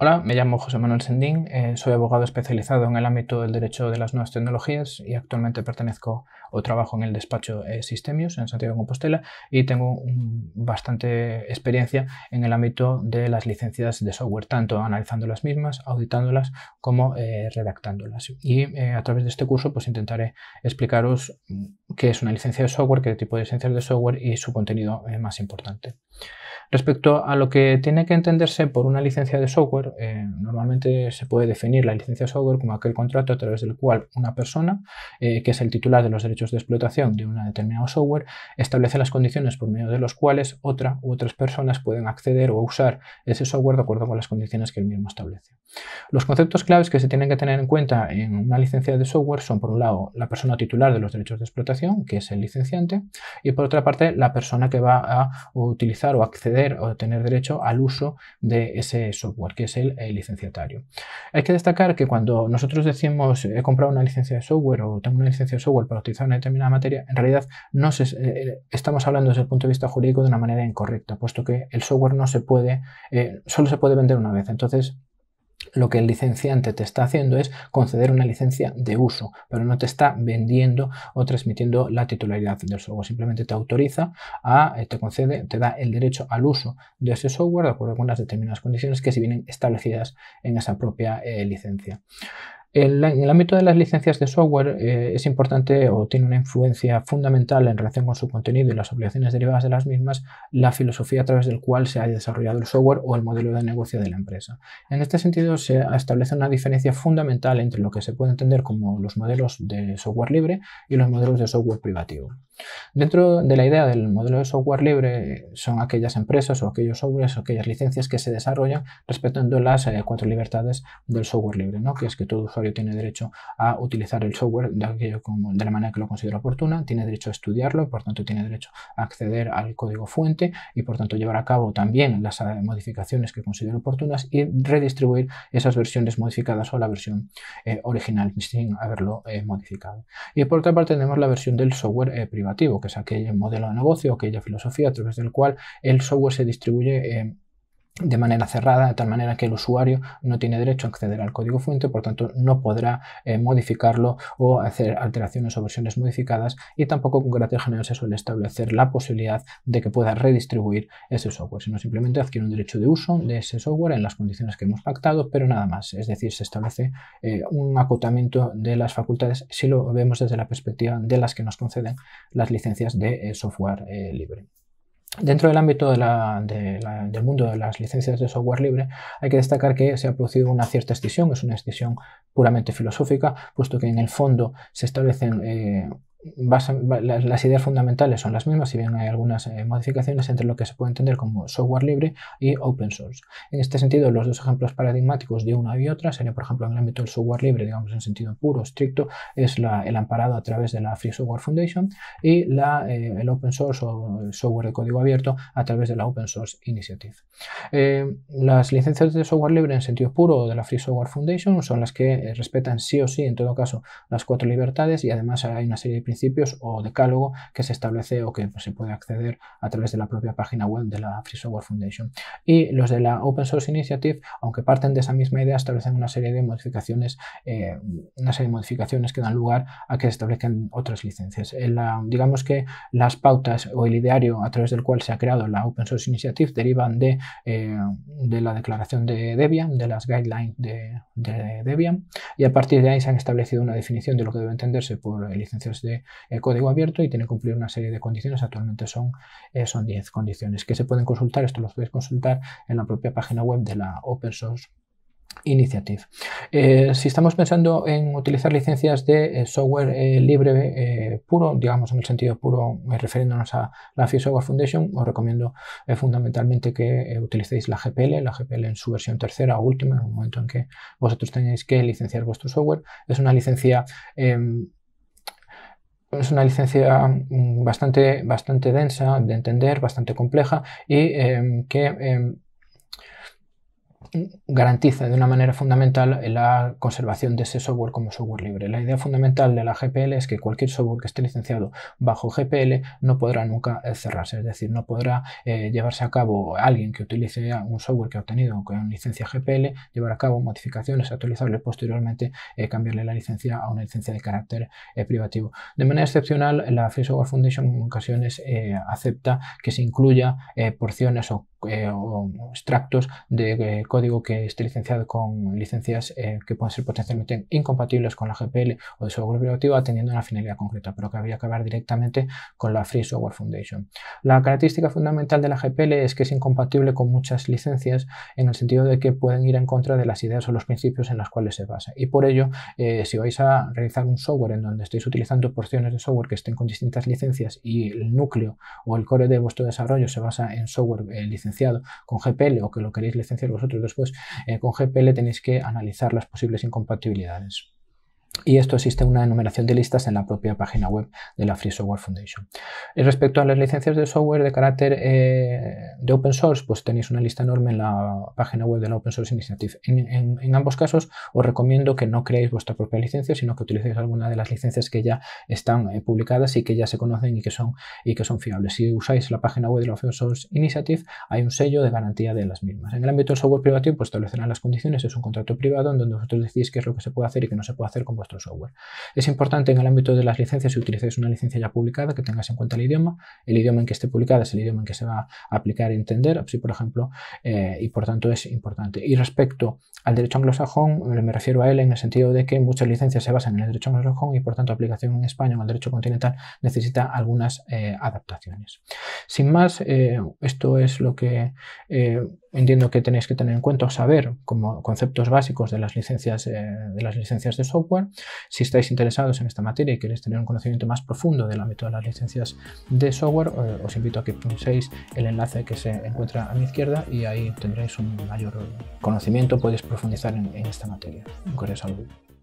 Hola, me llamo José Manuel Sendín, eh, soy abogado especializado en el ámbito del derecho de las nuevas tecnologías y actualmente pertenezco o trabajo en el despacho eh, sistemios en Santiago de Compostela y tengo bastante experiencia en el ámbito de las licencias de software, tanto analizando las mismas, auditándolas como eh, redactándolas. Y a través de este curso pues intentaré explicaros qué es una licencia de software, qué tipo de licencias de software y su contenido más importante. Respecto a lo que tiene que entenderse por una licencia de software, eh, normalmente se puede definir la licencia de software como aquel contrato a través del cual una persona, eh, que es el titular de los derechos de explotación de un determinado software, establece las condiciones por medio de los cuales otra u otras personas pueden acceder o usar ese software de acuerdo con las condiciones que el mismo establece. Los conceptos claves que se tienen que tener en cuenta en una licencia de software son, por un lado, la persona titular de los derechos de explotación, que es el licenciante, y por otra parte, la persona que va a utilizar o acceder o tener derecho al uso de ese software, que es el, licenciatario. Hay que destacar que cuando nosotros decimos he comprado una licencia de software o tengo una licencia de software para utilizar una determinada materia, en realidad no eh, estamos hablando desde el punto de vista jurídico de una manera incorrecta, puesto que el software no se puede, eh, solo se puede vender una vez. Entonces, lo que el licenciante te está haciendo es conceder una licencia de uso, pero no te está vendiendo o transmitiendo la titularidad del software. Simplemente te autoriza a, eh, te concede, te da el derecho al uso de ese software de acuerdo con las determinadas condiciones que se vienen establecidas en esa propia eh, licencia. En, el ámbito de las licencias de software eh, es importante o tiene una influencia fundamental en relación con su contenido y las obligaciones derivadas de las mismas la filosofía a través del cual se ha desarrollado el software o el modelo de negocio de la empresa. En este sentido se establece una diferencia fundamental entre lo que se puede entender como los modelos de software libre y los modelos de software privativo. Dentro de la idea del modelo de software libre son aquellas empresas o aquellos softwares o aquellas licencias que se desarrollan respetando las eh, cuatro libertades del software libre, que es que todo usuario tiene derecho a utilizar el software de, la manera que lo considera oportuna, tiene derecho a estudiarlo, por tanto tiene derecho a acceder al código fuente y por tanto llevar a cabo también las eh, modificaciones que considera oportunas y redistribuir esas versiones modificadas o la versión eh, original sin haberlo modificado. Y por otra parte tenemos la versión del software privado que es aquel modelo de negocio, aquella filosofía a través del cual el software se distribuye en de manera cerrada, de tal manera que el usuario no tiene derecho a acceder al código fuente, por tanto no podrá eh, modificarlo o hacer alteraciones o versiones modificadas y tampoco con carácter general se suele establecer la posibilidad de que pueda redistribuir ese software, sino simplemente adquiere un derecho de uso de ese software en las condiciones que hemos pactado, pero nada más, es decir, se establece eh, un acotamiento de las facultades si lo vemos desde la perspectiva de las que nos conceden las licencias de eh, software libre. Dentro del ámbito de del mundo de las licencias de software libre, hay que destacar que se ha producido una cierta escisión, es una escisión puramente filosófica, puesto que en el fondo se establecen eh, las, ideas fundamentales son las mismas, si bien hay algunas eh, modificaciones entre lo que se puede entender como software libre y open source. En este sentido, los dos ejemplos paradigmáticos de una y otra sería, por ejemplo, en el ámbito del software libre, digamos en sentido puro, estricto, es el amparado a través de la Free Software Foundation y eh, el open source o software de código abierto a través de la Open Source Initiative. Eh, las licencias de software libre en sentido puro de la Free Software Foundation son las que respetan sí o sí, en todo caso, las cuatro libertades y además hay una serie de principios o decálogo que se establece o que pues, se puede acceder a través de la propia página web de la Free Software Foundation. Y los de la Open Source Initiative, aunque parten de esa misma idea, establecen una serie de modificaciones, eh, una serie de modificaciones que dan lugar a que se establezcan otras licencias. Eh, la, digamos que las pautas o el ideario a través del cual se ha creado la Open Source Initiative derivan de, eh, de la declaración de Debian, de las guidelines de Debian, y a partir de ahí se han establecido una definición de lo que debe entenderse por licencias de eh, código abierto y tiene que cumplir una serie de condiciones. Actualmente son, eh, son 10 condiciones que se pueden consultar. Esto los podéis consultar en la propia página web de la Open Source Initiative. Eh, si estamos pensando en utilizar licencias de software libre puro, digamos en el sentido puro, refiriéndonos a la Free Software Foundation, os recomiendo fundamentalmente que utilicéis la GPL, la GPL en su versión tercera o última, en el momento en que vosotros tenéis que licenciar vuestro software. Es una licencia em, es una licencia mm, bastante, bastante densa de entender, bastante compleja y em, que em, garantiza de una manera fundamental la conservación de ese software como software libre. La idea fundamental de la GPL es que cualquier software que esté licenciado bajo GPL no podrá nunca eh, cerrarse, es decir, no podrá eh, llevarse a cabo alguien que utilice un software que ha obtenido con licencia GPL, llevar a cabo modificaciones, actualizarle posteriormente, eh, cambiarle la licencia a una licencia de carácter privativo. De manera excepcional, la Free Software Foundation en ocasiones acepta que se incluya porciones o eh, o extractos de eh, código que esté licenciado con licencias eh, que pueden ser potencialmente incompatibles con la GPL o de software privativo atendiendo a una finalidad concreta, pero que habría que ver directamente con la Free Software Foundation. La característica fundamental de la GPL es que es incompatible con muchas licencias en el sentido de que pueden ir en contra de las ideas o los principios en las cuales se basa. Y por ello, si vais a realizar un software en donde estéis utilizando porciones de software que estén con distintas licencias y el núcleo o el core de vuestro desarrollo se basa en software licenciado, licenciado con GPL o que lo queréis licenciar vosotros después eh, con GPL tenéis que analizar las posibles incompatibilidades. Y esto existe una enumeración de listas en la propia página web de la Free Software Foundation. respecto a las licencias de software de carácter eh, de open source, pues tenéis una lista enorme en la página web de la Open Source Initiative. En, ambos casos os recomiendo que no creéis vuestra propia licencia, sino que utilicéis alguna de las licencias que ya están eh, publicadas y que ya se conocen y que, son, y que son fiables. Si usáis la página web de la Open Source Initiative, hay un sello de garantía de las mismas. En el ámbito del software privativo, pues establecerán las condiciones, es un contrato privado en donde vosotros decís qué es lo que se puede hacer y qué no se puede hacer con vuestra software. Es importante en el ámbito de las licencias, si utilizáis una licencia ya publicada, que tengas en cuenta el idioma. El idioma en que esté publicada es el idioma en que se va a aplicar y entender, Sí, por ejemplo, eh, y por tanto es importante. Y respecto al derecho anglosajón, eh, me refiero a él en el sentido de que muchas licencias se basan en el derecho anglosajón y por tanto aplicación en España o en el derecho continental necesita algunas eh, adaptaciones. Sin más, esto es lo que entiendo que tenéis que tener en cuenta o saber como conceptos básicos de las licencias, eh, de, las licencias de software. Si estáis interesados en esta materia y queréis tener un conocimiento más profundo del ámbito de las licencias de software, eh, os invito a que pulséis el enlace que se encuentra a mi izquierda y ahí tendréis un mayor conocimiento, podéis profundizar en, esta materia. Un cordial saludo.